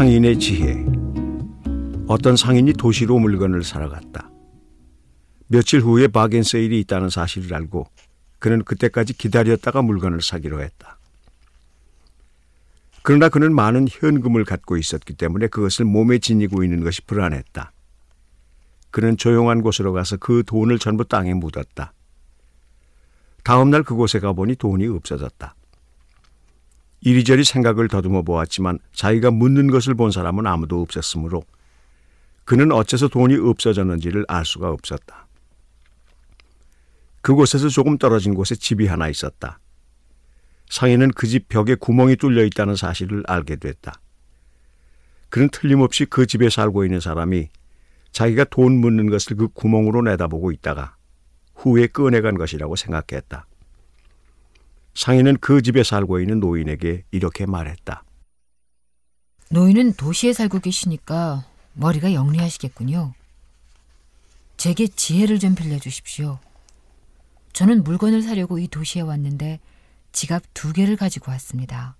상인의 지혜. 어떤 상인이 도시로 물건을 사러 갔다. 며칠 후에 바겐 세일이 있다는 사실을 알고 그는 그때까지 기다렸다가 물건을 사기로 했다. 그러나 그는 많은 현금을 갖고 있었기 때문에 그것을 몸에 지니고 있는 것이 불안했다. 그는 조용한 곳으로 가서 그 돈을 전부 땅에 묻었다. 다음날 그곳에 가보니 돈이 없어졌다. 이리저리 생각을 더듬어 보았지만 자기가 묻는 것을 본 사람은 아무도 없었으므로 그는 어째서 돈이 없어졌는지를 알 수가 없었다. 그곳에서 조금 떨어진 곳에 집이 하나 있었다. 상인은 그 집 벽에 구멍이 뚫려 있다는 사실을 알게 됐다. 그는 틀림없이 그 집에 살고 있는 사람이 자기가 돈 묻는 것을 그 구멍으로 내다보고 있다가 후에 꺼내간 것이라고 생각했다. 상인은 그 집에 살고 있는 노인에게 이렇게 말했다. 노인은 도시에 살고 계시니까 머리가 영리하시겠군요. 제게 지혜를 좀 빌려주십시오. 저는 물건을 사려고 이 도시에 왔는데 지갑 두 개를 가지고 왔습니다.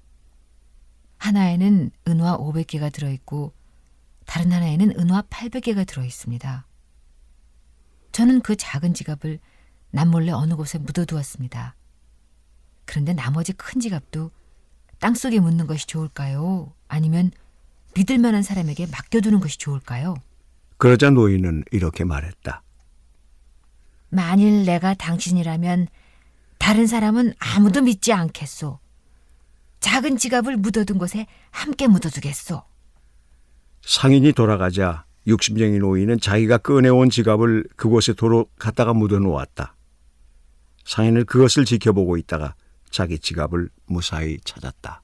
하나에는 은화 500개가 들어있고 다른 하나에는 은화 800개가 들어있습니다. 저는 그 작은 지갑을 남몰래 어느 곳에 묻어두었습니다. 그런데 나머지 큰 지갑도 땅속에 묻는 것이 좋을까요? 아니면 믿을 만한 사람에게 맡겨두는 것이 좋을까요? 그러자 노인은 이렇게 말했다. 만일 내가 당신이라면 다른 사람은 아무도 믿지 않겠소. 작은 지갑을 묻어둔 곳에 함께 묻어두겠소. 상인이 돌아가자 육심쟁이 노인은 자기가 꺼내온 지갑을 그곳에 도로 갖다가 묻어 놓았다. 상인은 그것을 지켜보고 있다가 자기 지갑을 무사히 찾았다.